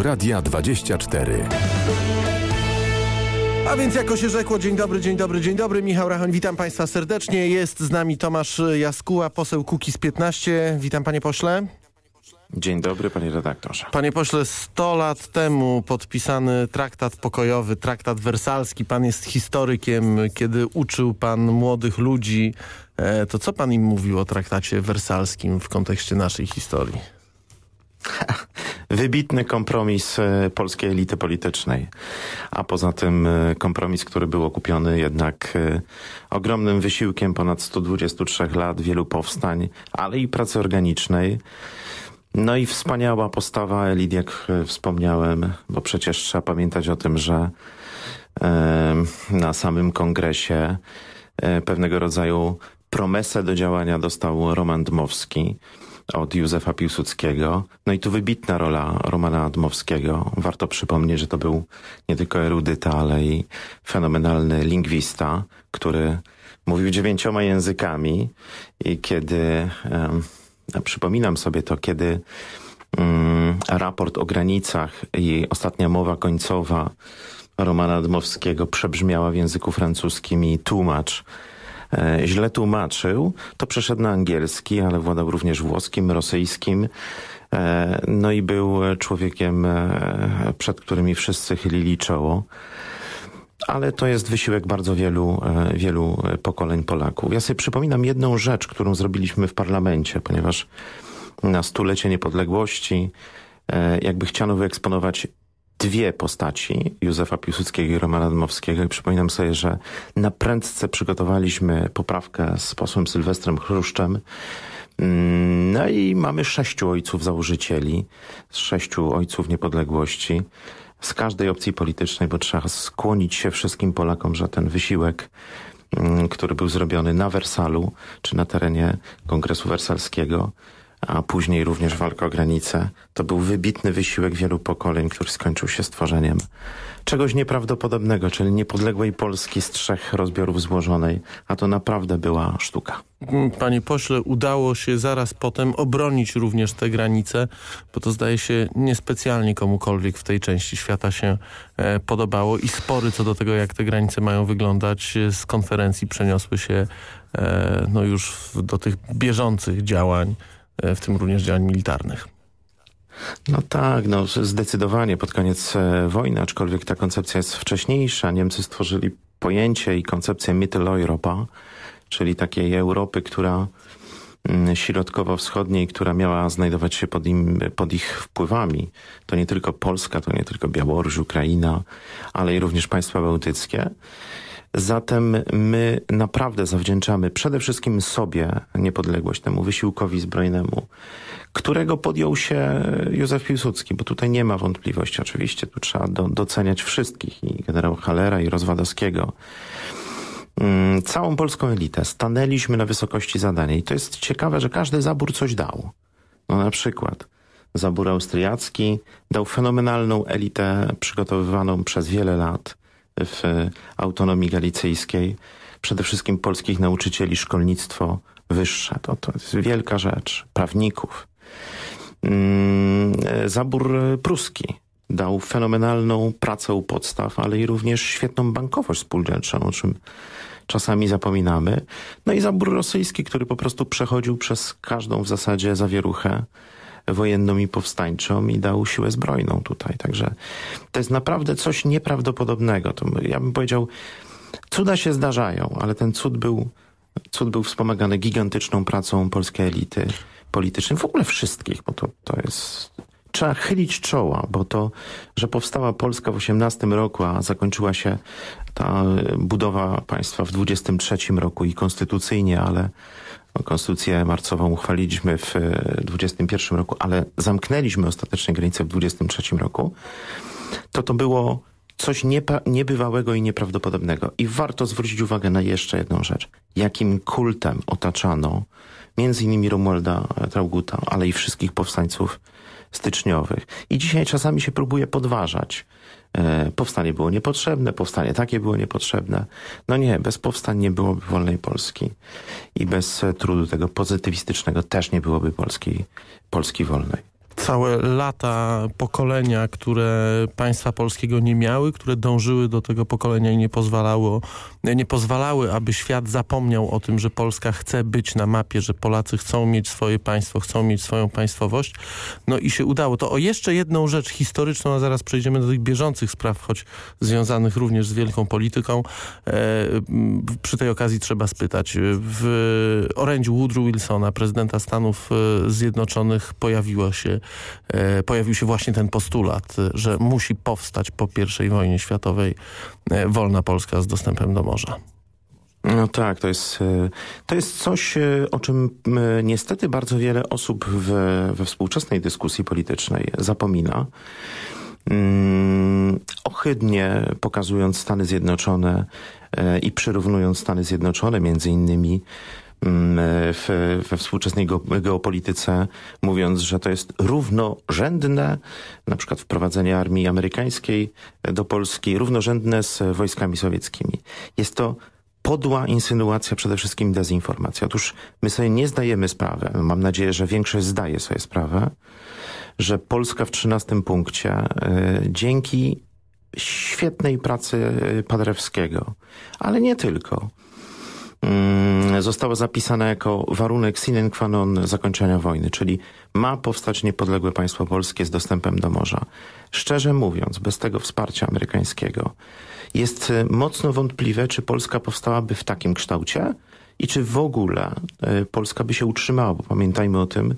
Polskiego Radia 24. A więc jako się rzekło, dzień dobry, dzień dobry, dzień dobry. Michał Rachoń, witam Państwa serdecznie. Jest z nami Tomasz Jaskuła, poseł Kukiz 15. Witam Panie Pośle. Dzień dobry, panie redaktorze. Panie pośle, 100 lat temu podpisany traktat pokojowy, traktat wersalski. Pan jest historykiem, kiedy uczył pan młodych ludzi. E, to co pan im mówił o traktacie wersalskim w kontekście naszej historii? wybitny kompromis e, polskiej elity politycznej. A poza tym e, kompromis, który był okupiony jednak e, ogromnym wysiłkiem ponad 123 lat, wielu powstań, ale i pracy organicznej. No i wspaniała postawa elit, jak wspomniałem, bo przecież trzeba pamiętać o tym, że na samym kongresie pewnego rodzaju promesę do działania dostał Roman Dmowski od Józefa Piłsudskiego. No i tu wybitna rola Romana Admowskiego. Warto przypomnieć, że to był nie tylko erudyta, ale i fenomenalny lingwista, który mówił dziewięcioma językami i kiedy, przypominam sobie to, kiedy mm, raport o granicach i ostatnia mowa końcowa Romana Admowskiego przebrzmiała w języku francuskim i tłumacz E, źle tłumaczył, to przeszedł na angielski, ale władał również włoskim, rosyjskim. E, no i był człowiekiem, e, przed którymi wszyscy chylili czoło. Ale to jest wysiłek bardzo wielu, wielu pokoleń Polaków. Ja sobie przypominam jedną rzecz, którą zrobiliśmy w parlamencie, ponieważ na stulecie niepodległości jakby chciano wyeksponować dwie postaci, Józefa Piłsudskiego i Romana Dmowskiego i przypominam sobie, że na prędce przygotowaliśmy poprawkę z posłem Sylwestrem Chruszczem mm, no i mamy sześciu ojców założycieli, sześciu ojców niepodległości z każdej opcji politycznej, bo trzeba skłonić się wszystkim Polakom, że ten wysiłek mm, który był zrobiony na Wersalu, czy na terenie Kongresu Wersalskiego, a później również walka o granice, to był wybitny wysiłek wielu pokoleń, który skończył się stworzeniem czegoś nieprawdopodobnego, czyli niepodległej Polski z trzech rozbiorów złożonej, a to naprawdę była sztuka. Panie pośle, udało się zaraz potem obronić również te granice, bo to zdaje się niespecjalnie komukolwiek w tej części świata się e, podobało i spory co do tego, jak te granice mają wyglądać e, z konferencji przeniosły się e, no już w, do tych bieżących działań E, w tym również działań militarnych. No tak, no zdecydowanie pod koniec e, wojny, aczkolwiek ta koncepcja jest wcześniejsza. Niemcy stworzyli pojęcie i koncepcję Mitteleuropa, czyli takiej Europy, która mm, środkowo-wschodniej, która miała znajdować się pod, im, pod, ich wpływami. To nie tylko Polska, to nie tylko Białoruś, Ukraina, ale i również państwa bałtyckie. Zatem my naprawdę zawdzięczamy przede wszystkim sobie niepodległość, temu wysiłkowi zbrojnemu, którego podjął się Józef Piłsudski, bo tutaj nie ma wątpliwości oczywiście, tu trzeba do, doceniać wszystkich, i generał Halera, i Rozwadowskiego mm, całą polską elitę. Stanęliśmy na wysokości zadania i to jest ciekawe, że każdy zabór coś dał. No na przykład zabór austriacki dał fenomenalną elitę przygotowywaną przez wiele lat w autonomii galicyjskiej, przede wszystkim polskich nauczycieli szkolnictwo wyższe. To, to jest wielka rzecz. Prawników. Mm, zabór pruski dał fenomenalną pracę u podstaw, ale i również świetną bankowość spółdzielczą, o czym czasami zapominamy. No i zabór rosyjski, który po prostu przechodził przez każdą w zasadzie zawieruchę wojenną i powstańczą i dał siłę zbrojną tutaj. Także to jest naprawdę coś nieprawdopodobnego. To ja bym powiedział, cuda się zdarzają, ale ten cud był, cud był wspomagany gigantyczną pracą polskiej elity politycznej, w ogóle wszystkich, bo to, to jest trzeba chylić czoła, bo to, że powstała Polska w 18 roku, a zakończyła się ta budowa państwa w 23 roku i konstytucyjnie, ale no, konstytucję marcową uchwaliliśmy w 21 e, roku, ale zamknęliśmy ostatecznie granice w 23 roku, to to było coś niebywałego i nieprawdopodobnego. I warto zwrócić uwagę na jeszcze jedną rzecz. Jakim kultem otaczano między innymi Romualda Trauguta, ale i wszystkich powstańców styczniowych. I dzisiaj czasami się próbuje podważać. E, powstanie było niepotrzebne, powstanie takie było niepotrzebne. No nie, bez powstań nie byłoby wolnej Polski i bez e, trudu tego pozytywistycznego też nie byłoby Polski, Polski wolnej całe lata pokolenia, które państwa polskiego nie miały, które dążyły do tego pokolenia i nie, pozwalało, nie pozwalały, aby świat zapomniał o tym, że Polska chce być na mapie, że Polacy chcą mieć swoje państwo, chcą mieć swoją państwowość. No i się udało. To o jeszcze jedną rzecz historyczną, a zaraz przejdziemy do tych bieżących spraw, choć związanych również z wielką polityką. E, przy tej okazji trzeba spytać. W orędziu Woodrow Wilsona, prezydenta Stanów e, Zjednoczonych, pojawiła się E, pojawił się właśnie ten postulat, że musi powstać po I wojnie światowej e, wolna Polska z dostępem do morza. No tak, to jest, e, to jest coś, o czym niestety bardzo wiele osób w, we współczesnej dyskusji politycznej zapomina. ochydnie mm, ohydnie pokazując Stany Zjednoczone i przyrównując Stany Zjednoczone między innymi Mm, w, we współczesnej geopolityce, mówiąc, że to jest równorzędne, na przykład wprowadzenie armii amerykańskiej do Polski, równorzędne z wojskami sowieckimi. Jest to podła insynuacja, przede wszystkim dezinformacja. Otóż my sobie nie zdajemy sprawy, mam nadzieję, że większość zdaje sobie sprawę, że Polska w 13 punkcie e, dzięki świetnej pracy Paderewskiego, ale nie tylko, Mm, zostało zapisane jako warunek sine qua non zakończenia wojny, czyli ma powstać niepodległe państwo polskie z dostępem do morza. Szczerze mówiąc, bez tego wsparcia amerykańskiego jest y, mocno wątpliwe, czy Polska powstałaby w takim kształcie i czy w ogóle y, Polska by się utrzymała, bo pamiętajmy o tym,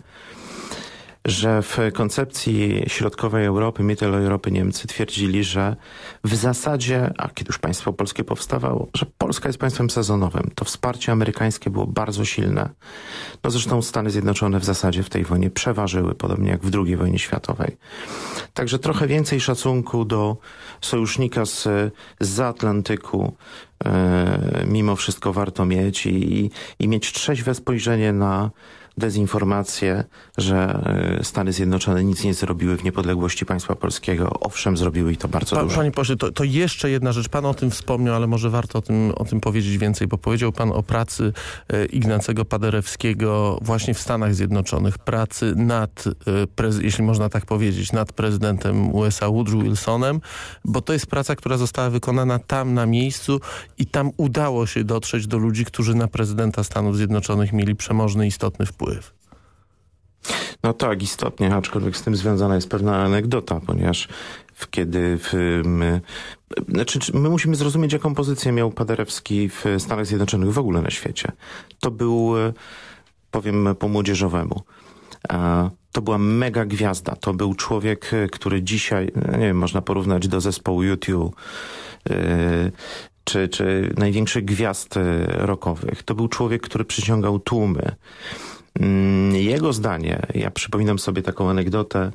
że w koncepcji środkowej Europy, Mitteleuropy Niemcy twierdzili, że w zasadzie, a kiedy już państwo polskie powstawało, że Polska jest państwem sezonowym. To wsparcie amerykańskie było bardzo silne. No zresztą Stany Zjednoczone w zasadzie w tej wojnie przeważyły, podobnie jak w II wojnie światowej. Także trochę więcej szacunku do sojusznika z, z Atlantyku, e, mimo wszystko warto mieć i, i, i mieć trzeźwe spojrzenie na dezinformacje, że e, Stany Zjednoczone nic nie zrobiły w niepodległości państwa polskiego. Owszem, zrobiły i to bardzo dobrze. dużo. Panie pośle, to, to, jeszcze jedna rzecz. Pan o tym wspomniał, ale może warto o tym, o tym powiedzieć więcej, bo powiedział pan o pracy e, Ignacego Paderewskiego właśnie w Stanach Zjednoczonych. Pracy nad, e, jeśli można tak powiedzieć, nad prezydentem USA Woodrow Wilsonem, bo to jest praca, która została wykonana tam na miejscu i tam udało się dotrzeć do ludzi, którzy na prezydenta Stanów Zjednoczonych mieli przemożny, istotny wpływ wpływ. No tak, istotnie, aczkolwiek z tym związana jest pewna anegdota, ponieważ kiedy w, my, znaczy, my musimy zrozumieć, jaką pozycję miał Paderewski w Stanach Zjednoczonych w ogóle na świecie. To był, powiem po młodzieżowemu, to była mega gwiazda. To był człowiek, który dzisiaj, no nie wiem, można porównać do zespołu YouTube, czy, czy największych gwiazd y, rokowych. To był człowiek, który przyciągał tłumy. Mm, jego zdanie, ja przypominam sobie taką anegdotę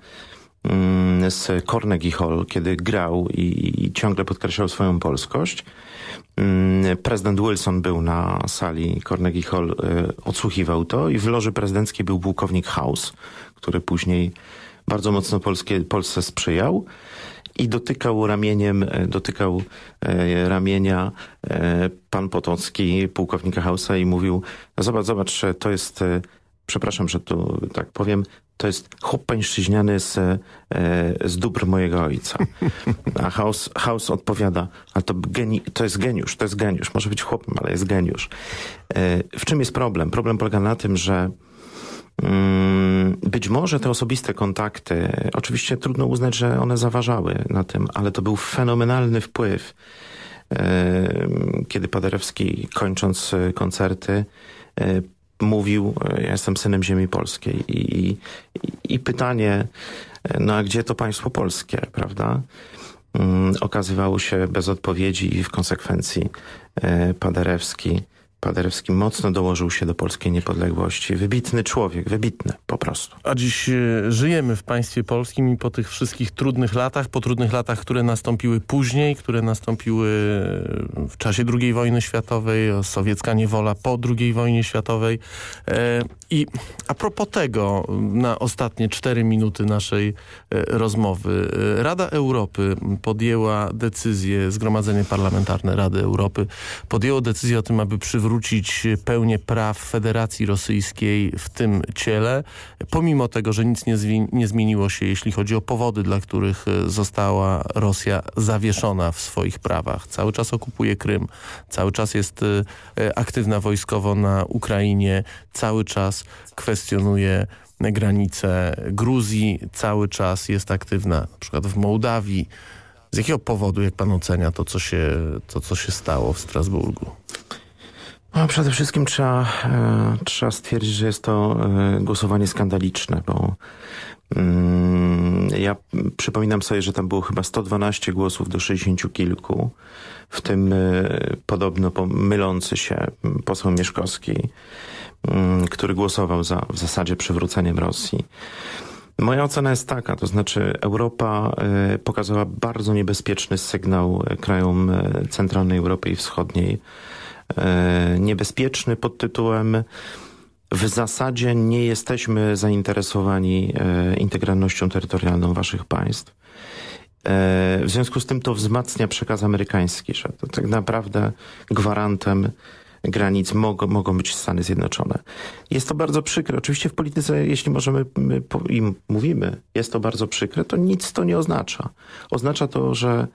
mm, z Carnegie Hall, kiedy grał i, i ciągle podkreślał swoją polskość. Mm, prezydent Wilson był na sali Carnegie Hall, e, odsłuchiwał to i w loży prezydenckiej był pułkownik House, który później bardzo mocno Polskie, Polsce sprzyjał i dotykał ramieniem, e, dotykał e, ramienia pan Potocki, pułkownika Hausa i mówił, zobacz, zobacz, to jest przepraszam, że tu tak powiem, to jest chłop pańszczyźniany z, e, z dóbr mojego ojca. A House, House odpowiada, ale to, geni, to jest geniusz, to jest geniusz. Może być chłopem, ale jest geniusz. E, w czym jest problem? Problem polega na tym, że mm, być może te osobiste kontakty, oczywiście trudno uznać, że one zaważały na tym, ale to był fenomenalny wpływ, e, kiedy Paderewski kończąc e, koncerty e, mówił, e, ja jestem synem ziemi polskiej i, i, i pytanie, e, no a gdzie to państwo polskie, prawda? Mm, okazywało się bez odpowiedzi i w konsekwencji e, Paderewski Paderewski mocno dołożył się do polskiej niepodległości. Wybitny człowiek, wybitny po prostu. A dziś e, żyjemy w państwie polskim i po tych wszystkich trudnych latach, po trudnych latach, które nastąpiły później, które nastąpiły e, w czasie II wojny światowej, sowiecka niewola po II wojnie światowej. E, I a propos tego, na ostatnie cztery minuty naszej rozmowy, Rada Europy podjęła decyzję, Zgromadzenie Parlamentarne Rady Europy podjęło decyzję o tym, aby przywrócić zwrócić pełnię praw Federacji Rosyjskiej w tym ciele, pomimo tego, że nic nie, nie zmieniło się, jeśli chodzi o powody, dla których e, została Rosja zawieszona w swoich prawach. Cały czas okupuje Krym, cały czas jest e, e, aktywna wojskowo na Ukrainie, cały czas kwestionuje granice Gruzji, cały czas jest aktywna na przykład w Mołdawii. Z jakiego powodu, jak pan ocenia to, co się, to, co się stało w Strasburgu? No, przede wszystkim trzeba, e, trzeba stwierdzić, że jest to e, głosowanie skandaliczne, bo mm, ja przypominam sobie, że tam było chyba 112 głosów do 60 kilku, w tym e, podobno mylący się poseł Mieszkowski, mm, który głosował za w zasadzie przywróceniem Rosji. Moja ocena jest taka, to znaczy Europa e, pokazała bardzo niebezpieczny sygnał e, krajom e, centralnej Europy i wschodniej E, niebezpieczny pod tytułem w zasadzie nie jesteśmy zainteresowani e, integralnością terytorialną waszych państw. E, w związku z tym to wzmacnia przekaz amerykański, że to tak naprawdę gwarantem granic mogą, mogą być Stany Zjednoczone. Jest to bardzo przykre. Oczywiście w polityce, jeśli możemy im mówimy, jest to bardzo przykre, to nic to nie oznacza. Oznacza to, że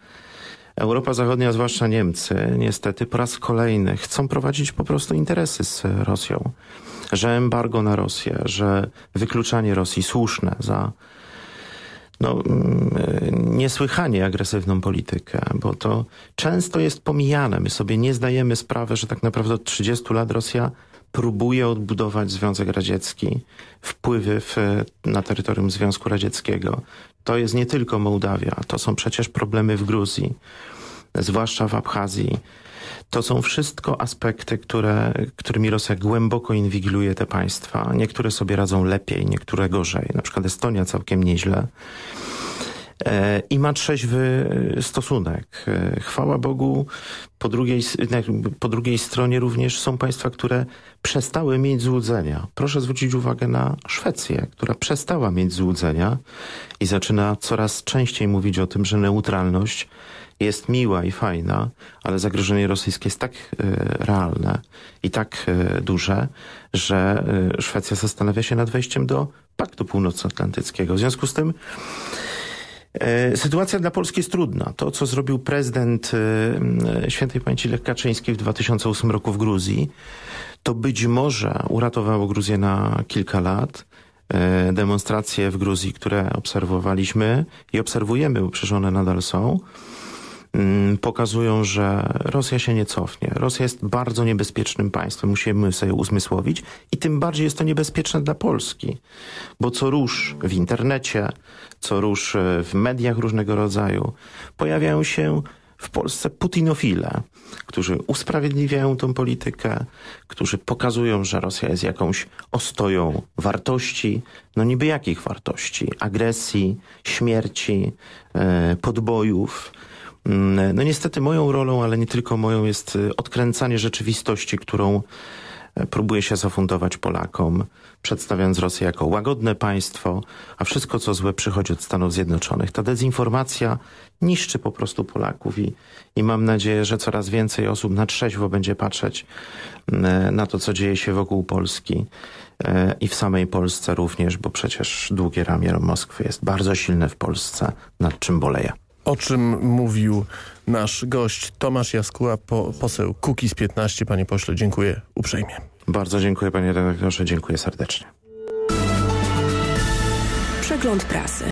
Europa Zachodnia, zwłaszcza Niemcy, niestety po raz kolejny chcą prowadzić po prostu interesy z Rosją. Że embargo na Rosję, że wykluczanie Rosji słuszne za no, mm, niesłychanie agresywną politykę, bo to często jest pomijane. My sobie nie zdajemy sprawy, że tak naprawdę od 30 lat Rosja próbuje odbudować Związek Radziecki, wpływy w, na terytorium Związku Radzieckiego, to jest nie tylko Mołdawia, to są przecież problemy w Gruzji, zwłaszcza w Abchazji. To są wszystko aspekty, które, którymi Rosja głęboko inwigiluje te państwa. Niektóre sobie radzą lepiej, niektóre gorzej. Na przykład Estonia całkiem nieźle. E, i ma trzeźwy e, stosunek. E, chwała Bogu, po drugiej, tak, po drugiej stronie również są państwa, które przestały mieć złudzenia. Proszę zwrócić uwagę na Szwecję, która przestała mieć złudzenia i zaczyna coraz częściej mówić o tym, że neutralność jest miła i fajna, ale zagrożenie rosyjskie jest tak realne i tak duże, że Szwecja zastanawia się nad wejściem do Paktu Północnoatlantyckiego. W związku z tym E, sytuacja dla Polski jest trudna. To, co zrobił prezydent e, świętej pamięci Lech Kaczyński w 2008 roku w Gruzji, to być może uratowało Gruzję na kilka lat. E, demonstracje w Gruzji, które obserwowaliśmy i obserwujemy, bo przecież one nadal są, Mm, pokazują, że Rosja się nie cofnie. Rosja jest bardzo niebezpiecznym państwem, musimy sobie uzmysłowić i tym bardziej jest to niebezpieczne dla Polski, bo co rusz w internecie, co rusz e, w mediach różnego rodzaju, pojawiają się w Polsce putinofile, którzy usprawiedliwiają tą politykę, którzy pokazują, że Rosja jest jakąś ostoją wartości, no niby jakich wartości? Agresji, śmierci, e, podbojów, Mm, no niestety moją rolą, ale nie tylko moją, jest y, odkręcanie rzeczywistości, którą e, próbuje się zafundować Polakom, przedstawiając Rosję jako łagodne państwo, a wszystko co złe przychodzi od Stanów Zjednoczonych. Ta dezinformacja niszczy po prostu Polaków i, i mam nadzieję, że coraz więcej osób na trzeźwo będzie patrzeć mm, na to, co dzieje się wokół Polski e, i w samej Polsce również, bo przecież długie ramię Moskwy jest bardzo silne w Polsce, nad czym boleje o czym mówił nasz gość Tomasz Jaskuła, po, poseł z 15. Panie pośle, dziękuję uprzejmie. Bardzo dziękuję panie redaktorze, dziękuję serdecznie. Przegląd prasy.